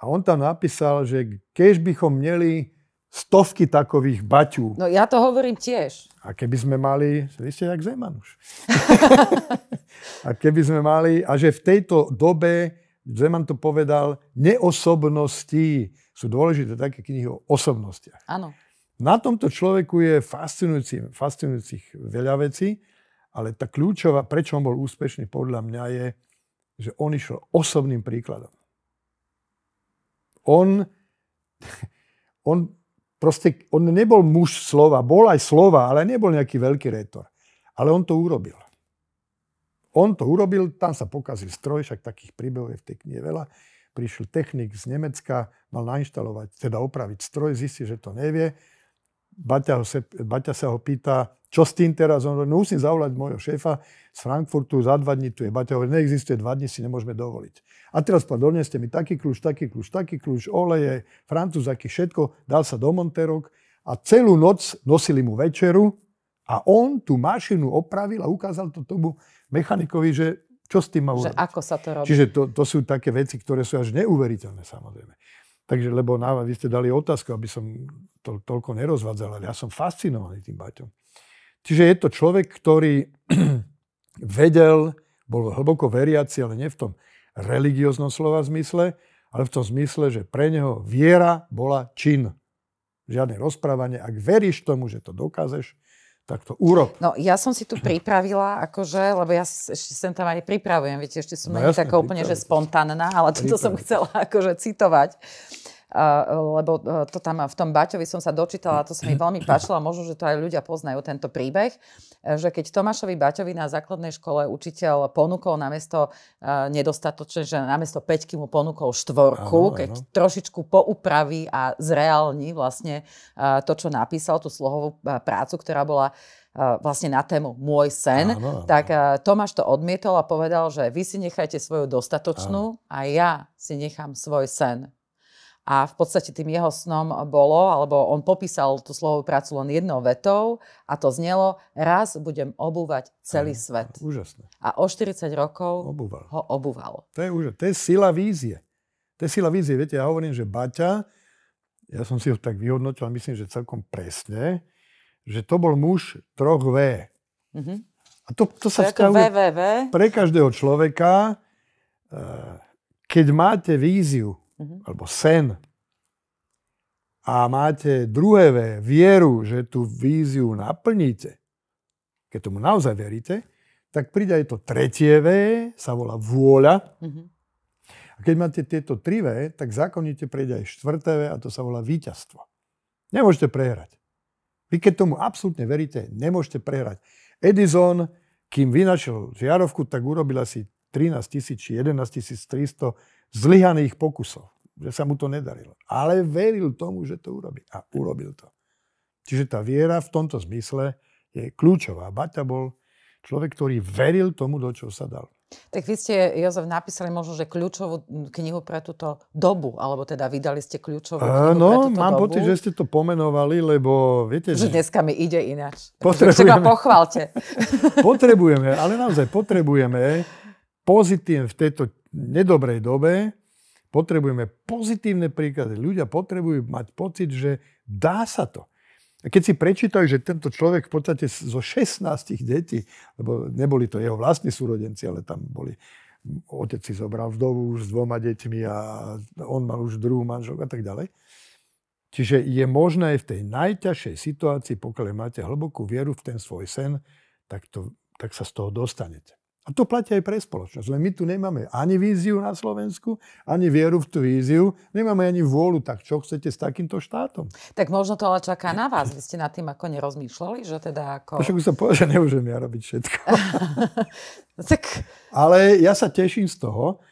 A on tam napísal, že keď bychom mieli stovky takových baťú. No ja to hovorím tiež. A keby sme mali, vy ste jak Zeman už. a keby sme mali, a že v tejto dobe, Zeman to povedal, neosobnosti. Sú dôležité také knihy o osobnostiach. Áno. Na tomto človeku je fascinujúci, fascinujúcich veľa vecí. Ale tá kľúčová, prečo on bol úspešný podľa mňa je, že on išiel osobným príkladom. On, on proste, on nebol muž slova, bol aj slova, ale nebol nejaký veľký rétor. Ale on to urobil. On to urobil, tam sa pokazil stroj, však takých príbehov je v tej knihe veľa. Prišiel technik z Nemecka, mal nainštalovať, teda opraviť stroj, zistí, že to nevie Baťa, ho se, Baťa sa ho pýta, čo s tým teraz? On hovorí, no, musím zavolať môjho šéfa z Frankfurtu, za dva dní tu je. Baťa hovorí, neexistuje, dva dní si nemôžeme dovoliť. A teraz pán, doneste mi taký kľúč, taký kľúč, taký kľúč, oleje, francúzaky, všetko. Dal sa do Monterok a celú noc nosili mu večeru a on tú mašinu opravil a ukázal to tomu mechanikovi, že čo s tým má urobiť. Že ako sa to robí. Čiže to, to sú také veci, ktoré sú až neuveriteľné samozrejme. Takže, lebo na, vy ste dali otázku, aby som to toľko nerozvádzal, ale ja som fascinovaný tým Baťom. Čiže je to človek, ktorý vedel, bol hlboko veriaci, ale nie v tom religióznom slova zmysle, ale v tom zmysle, že pre neho viera bola čin. Žiadne rozprávanie. Ak veríš tomu, že to dokážeš, tak to urob. No ja som si tu pripravila, akože, lebo ja ešte sem tam aj pripravujem, viete, ešte som no, ja taká úplne, že spontánna, ale toto som chcela akože citovať. Uh, lebo e, to tam v tom Baťovi som sa dočítala, to sa mi veľmi páčilo a možno, že to aj ľudia poznajú tento príbeh, e, že keď Tomášovi Baťovi na základnej škole učiteľ ponúkol namiesto e, nedostatočne, že namiesto peťky mu ponúkol štvorku, ano, keď ano. trošičku poupraví a zreálni vlastne to, čo napísal, tú slohovú prácu, ktorá bola vlastne na tému Môj sen, áno, áno. tak Tomáš to odmietol a povedal, že vy si nechajte svoju dostatočnú áno. a ja si nechám svoj sen. A v podstate tým jeho snom bolo, alebo on popísal tú slovovú prácu len jednou vetou a to znelo, raz budem obúvať celý Aj, svet. Úžasné. A o 40 rokov obúval. ho obúval. To je, úžasné. to je sila vízie. To je sila vízie. Viete, ja hovorím, že Baťa, ja som si ho tak vyhodnotil a myslím, že celkom presne, že to bol muž troch V. Mm-hmm. A to, to sa vzťahuje pre každého človeka. Eh, keď máte víziu, mm-hmm. alebo sen a máte druhé V, vieru, že tú víziu naplníte, keď tomu naozaj veríte, tak príde aj to tretie V, sa volá vôľa. Mm-hmm. A keď máte tieto tri V, tak zákonite príde aj štvrté V a to sa volá víťazstvo. Nemôžete prehrať. Vy keď tomu absolútne veríte, nemôžete prehrať. Edison, kým vynašiel žiarovku, tak urobil asi 13 000 či 11 300 zlyhaných pokusov, že sa mu to nedarilo. Ale veril tomu, že to urobí. A urobil to. Čiže tá viera v tomto zmysle je kľúčová. Baťa bol človek, ktorý veril tomu, do čoho sa dal. Tak vy ste, Jozef, napísali možno, že kľúčovú knihu pre túto dobu, alebo teda vydali ste kľúčovú knihu no, pre túto mám pocit, že ste to pomenovali, lebo viete... Že dneska mi ide ináč. Potrebujeme. Tak pochválte. potrebujeme, ale naozaj potrebujeme pozitív v tejto nedobrej dobe potrebujeme pozitívne príklady. Ľudia potrebujú mať pocit, že dá sa to. A keď si prečítajú, že tento človek v podstate zo 16 detí, lebo neboli to jeho vlastní súrodenci, ale tam boli otec si zobral vdovu už s dvoma deťmi a on mal už druhú manželku a tak ďalej. Čiže je možné aj v tej najťažšej situácii, pokiaľ máte hlbokú vieru v ten svoj sen, tak, to, tak sa z toho dostanete. A to platí aj pre spoločnosť. Len my tu nemáme ani víziu na Slovensku, ani vieru v tú víziu, nemáme ani vôľu. Tak čo chcete s takýmto štátom? Tak možno to ale čaká na vás. Vy ste nad tým ako nerozmýšľali, že teda ako... No však sa povedal, že nemôžem ja robiť všetko. tak... Ale ja sa teším z toho.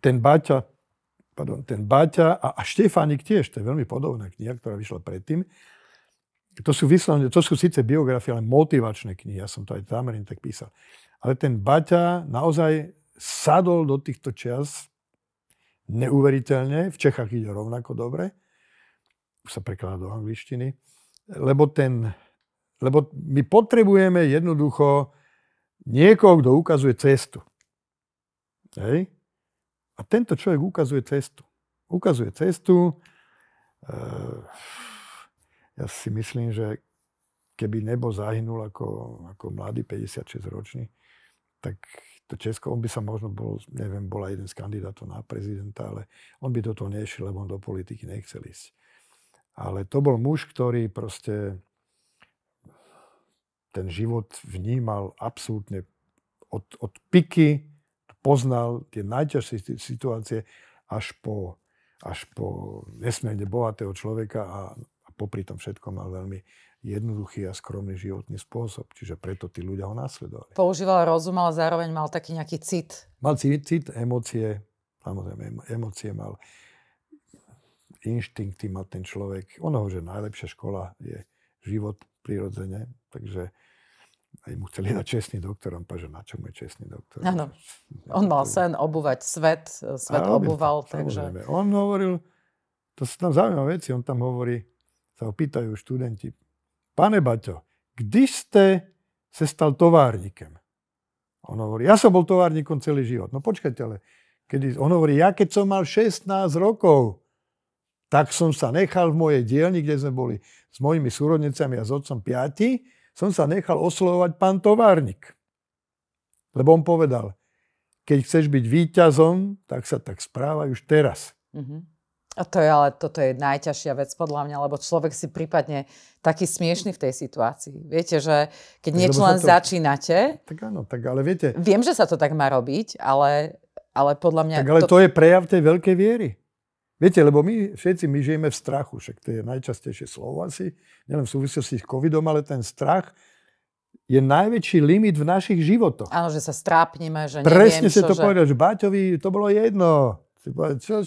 Ten Baťa, pardon, ten Baťa a, a Štefánik tiež, to je veľmi podobná kniha, ktorá vyšla predtým, to sú, vyslovne, to sú síce biografie, ale motivačné knihy. Ja som to aj Tamerin tak písal. Ale ten Baťa naozaj sadol do týchto čias neuveriteľne. V Čechách ide rovnako dobre. Už sa prekladá do angličtiny. Lebo, ten, lebo my potrebujeme jednoducho niekoho, kto ukazuje cestu. Hej? A tento človek ukazuje cestu. Ukazuje cestu. E, ja si myslím, že keby nebo zahynul ako, ako mladý 56-ročný, tak to Česko, on by sa možno bol, neviem, bol aj jeden z kandidátov na prezidenta, ale on by do toho nešiel, lebo on do politiky nechcel ísť. Ale to bol muž, ktorý proste ten život vnímal absolútne od, od piky, poznal tie najťažšie situácie až po, až po nesmierne bohatého človeka a, a popri tom všetko mal veľmi jednoduchý a skromný životný spôsob. Čiže preto tí ľudia ho následovali. Používal rozum, ale zároveň mal taký nejaký cit. Mal cit, cit emócie, samozrejme, emócie mal. Inštinkty mal ten človek. Ono, že najlepšia škola je život prirodzene, takže aj mu chceli dať čestný doktor, on že na čom je čestný doktor. Áno, on mal sen obúvať svet, svet a, obúval, tam, takže... Samozrejme. On hovoril, to sú tam zaujímavé veci, on tam hovorí, sa ho pýtajú študenti, pane Baťo, kdy ste se stal továrnikem? On hovorí, ja som bol továrnikom celý život. No počkajte, ale kedy, on hovorí, ja keď som mal 16 rokov, tak som sa nechal v mojej dielni, kde sme boli s mojimi súrodnicami a s otcom piati, som sa nechal oslovovať pán továrnik. Lebo on povedal, keď chceš byť víťazom, tak sa tak správaj už teraz. Mm-hmm. A to je ale, toto je najťažšia vec podľa mňa, lebo človek si prípadne taký smiešný v tej situácii. Viete, že keď tak, niečo len to... začínate... Tak áno, tak ale viete... Viem, že sa to tak má robiť, ale, ale podľa mňa... Tak ale to... to je prejav tej veľkej viery. Viete, lebo my všetci my žijeme v strachu, však to je najčastejšie slovo asi, nielen v súvislosti s covidom, ale ten strach je najväčší limit v našich životoch. Áno, že sa strápnime, že neviem, Presne si to že... povedal, že Baťovi to bolo jedno. čo,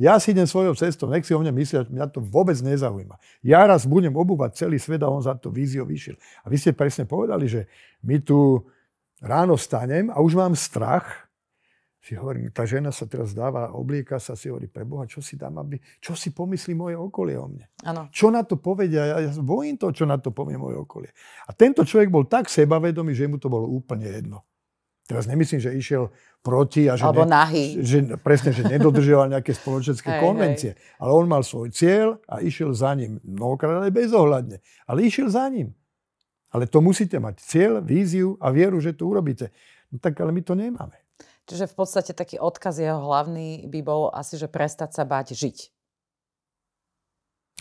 ja si idem svojou cestou, nech si o mne myslia, mňa to vôbec nezaujíma. Ja raz budem obúvať celý svet a on za to víziu vyšiel. A vy ste presne povedali, že my tu ráno stanem a už mám strach, si hovorím, tá žena sa teraz dáva, oblieka sa, si hovorí, pre Boha, čo si dám, aby, čo si pomyslí moje okolie o mne? Ano. Čo na to povedia? Ja, ja bojím to, čo na to povie moje okolie. A tento človek bol tak sebavedomý, že mu to bolo úplne jedno. Teraz nemyslím, že išiel proti a že, Alebo ne, nahý. že presne, že nedodržoval nejaké spoločenské hej, konvencie. Hej. Ale on mal svoj cieľ a išiel za ním. Mnohokrát aj bezohľadne. Ale išiel za ním. Ale to musíte mať cieľ, víziu a vieru, že to urobíte. No tak ale my to nemáme. Čiže v podstate taký odkaz jeho hlavný by bol asi, že prestať sa báť žiť.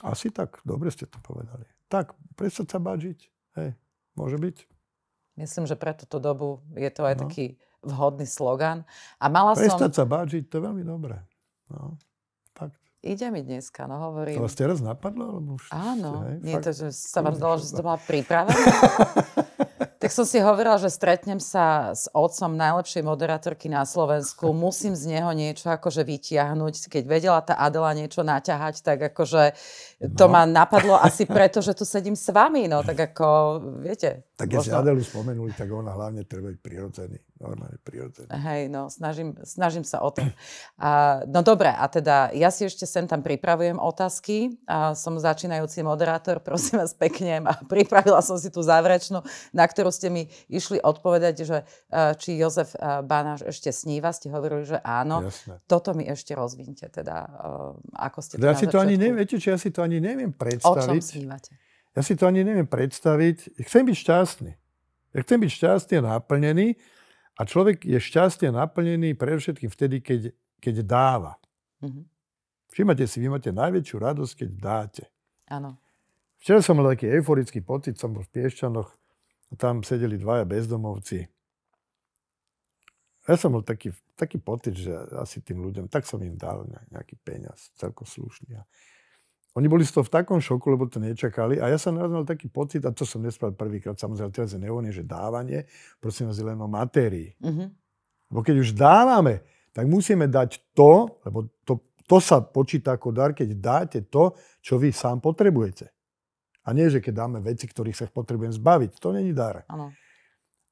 Asi tak. Dobre ste to povedali. Tak, prestať sa báť žiť. Hej, môže byť. Myslím, že pre túto dobu je to aj no. taký vhodný slogan. A mala Prestať som... sa báčiť, to je veľmi dobré. No, fakt. Ide mi dneska, no hovorím. To vás teraz napadlo? Alebo už Áno, ste, hej, nie fakt, to, že sa vám zdalo, že to mala pripravená. Tak som si hovorila, že stretnem sa s otcom najlepšej moderátorky na Slovensku. Musím z neho niečo akože vytiahnuť. Keď vedela tá Adela niečo naťahať, tak akože to no. ma napadlo asi preto, že tu sedím s vami. No tak ako, viete. Tak keď možno... si Adelu spomenuli, tak ona hlavne treba byť prirodzený normálne prirodzené. Hej, no snažím, snažím sa o to. A, no dobre, a teda ja si ešte sem tam pripravujem otázky. A som začínajúci moderátor, prosím vás pekne. A pripravila som si tú záverečnú, na ktorú ste mi išli odpovedať, že e, či Jozef e, Banáš ešte sníva. Ste hovorili, že áno. Jasne. Toto mi ešte rozvinte, teda e, ako ste ja si to ani neviem, viete, či ja si to ani neviem predstaviť. O čom snívate? Ja si to ani neviem predstaviť. Chcem byť šťastný. Ja chcem byť šťastný a naplnený a človek je šťastne naplnený predovšetkým vtedy, keď, keď dáva. Mm-hmm. Všimnite si, vy máte najväčšiu radosť, keď dáte. Áno. Včera som mal taký euforický pocit, som bol v Piešťanoch a tam sedeli dvaja bezdomovci. Ja som mal taký, taký pocit, že asi tým ľuďom, tak som im dal nejaký peniaz, celkom slušný. Oni boli z toho v takom šoku, lebo to nečakali. A ja som naraz mal taký pocit, a to som nespravil prvýkrát, samozrejme teraz je nevoľne, že dávanie, prosím vás, len o matérii. Mm-hmm. Bo keď už dávame, tak musíme dať to, lebo to, to sa počíta ako dar, keď dáte to, čo vy sám potrebujete. A nie, že keď dáme veci, ktorých sa potrebujem zbaviť. To není dar. Ano.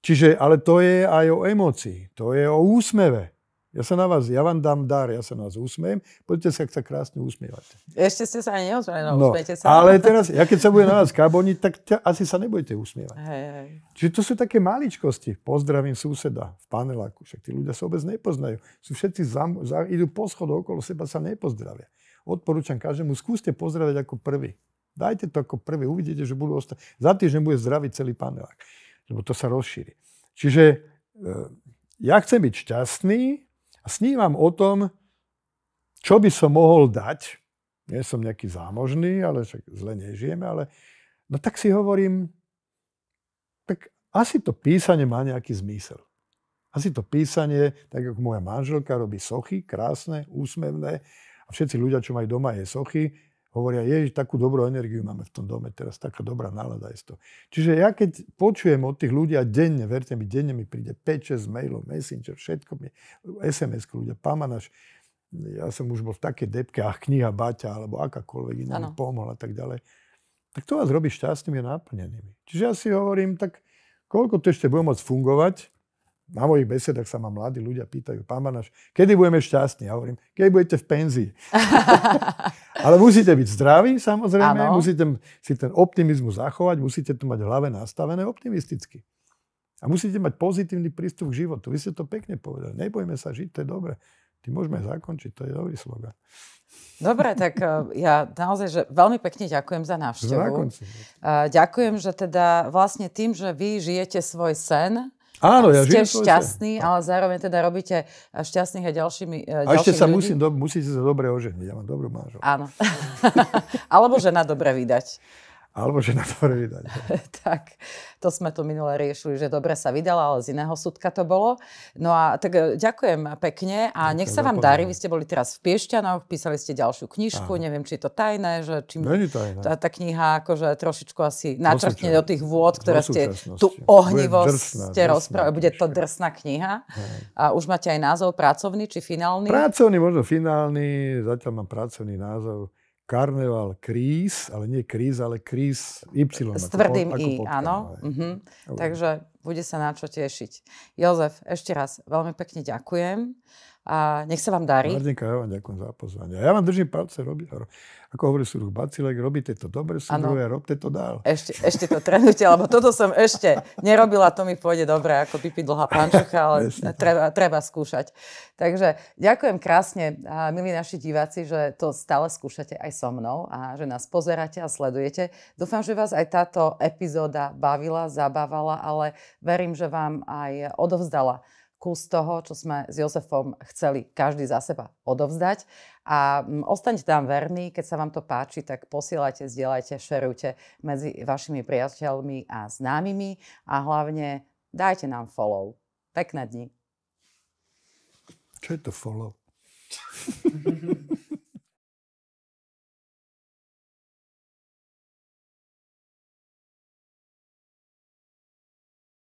Čiže, ale to je aj o emocii. to je o úsmeve. Ja sa na vás, ja vám dám dar, ja sa na vás usmiem. poďte sa, ak sa krásne usmievate. Ešte ste sa ani neozvali, no, no usmiete sa. Ale teraz, ja keď sa bude na vás kaboniť, tak ťa, asi sa nebudete usmievať. Hej, hej. Čiže to sú také maličkosti. Pozdravím suseda v paneláku, však tí ľudia sa vôbec nepoznajú. Sú všetci, za, za, idú po schodu okolo seba, sa nepozdravia. Odporúčam každému, skúste pozdraviť ako prvý. Dajte to ako prvý, uvidíte, že budú ostať. Za týždeň bude zdravý celý panelák, lebo to sa rozšíri. Čiže e, ja chcem byť šťastný, a snívam o tom, čo by som mohol dať. Nie som nejaký zámožný, ale však zle nežijeme, ale no tak si hovorím, tak asi to písanie má nejaký zmysel. Asi to písanie, tak ako moja manželka robí sochy, krásne, úsmevné, a všetci ľudia, čo majú doma je sochy, hovoria, ježiš, takú dobrú energiu máme v tom dome teraz, taká dobrá nálada je to. Čiže ja keď počujem od tých ľudí a denne, verte mi, denne mi príde 5-6 mailov, messenger, všetko mi, sms ľudia, pamanaš, ja som už bol v takej depke, a kniha Baťa, alebo akákoľvek iná mi pomohla a tak ďalej. Tak to vás robí šťastnými a naplnenými. Čiže ja si hovorím, tak koľko to ešte bude môcť fungovať, na mojich besedách sa ma mladí ľudia pýtajú, pán Banaš, kedy budeme šťastní? Ja hovorím, keď budete v penzii. Ale musíte byť zdraví, samozrejme, ano. musíte si ten optimizmus zachovať, musíte to mať v hlave nastavené optimisticky. A musíte mať pozitívny prístup k životu. Vy ste to pekne povedali. Nebojme sa žiť, to je dobre. Ty môžeme zakončiť, to je dobrý slogan. Dobre, tak e, ja naozaj, že veľmi pekne ďakujem za návštevu. E, ďakujem, že teda vlastne tým, že vy žijete svoj sen, Áno, ja ste šťastní, ale zároveň teda robíte e, šťastných a ďalšími e, A ešte sa ľudí. musím, do, musíte sa dobre oženiť. Ja mám dobrú manželku. Áno. Alebo žena dobre vydať alebo že na to vydať. tak, to sme tu minule riešili, že dobre sa vydala, ale z iného súdka to bolo. No a tak e, ďakujem pekne a tak, nech sa vám darí. Vy ste boli teraz v Piešťanoch, písali ste ďalšiu knižku, Aha. neviem, či je to tajné, že čím Není tajné. Tá, tá kniha akože trošičku asi načrtne do tých vôd, ktoré ste tu ohnivo ste rozprávali. Bude to drsná kniha. Hej. A už máte aj názov pracovný či finálny? Pracovný, možno finálny, zatiaľ mám pracovný názov karneval kríz, ale nie kríz, ale kríz Y. S tvrdým ako, I, ako áno. Mm-hmm. Takže bude sa na čo tešiť. Jozef, ešte raz veľmi pekne ďakujem a nech sa vám darí. Hrdinka, ja vám ďakujem za pozvanie. Ja vám držím palce, robí, ako hovorí Suruch Bacilek, robíte to dobre, druhé, robte to dál. Ešte, ešte to trenujte, lebo toto som ešte nerobila, to mi pôjde dobre, ako pipi dlhá pančucha, ale treba, treba skúšať. Takže ďakujem krásne, a milí naši diváci, že to stále skúšate aj so mnou a že nás pozeráte a sledujete. Dúfam, že vás aj táto epizóda bavila, zabávala, ale verím, že vám aj odovzdala kus toho, čo sme s Jozefom chceli každý za seba odovzdať. A mm, ostaňte tam verní, keď sa vám to páči, tak posielajte, zdieľajte, šerujte medzi vašimi priateľmi a známymi a hlavne dajte nám follow. Pekné dni. Čo je to follow?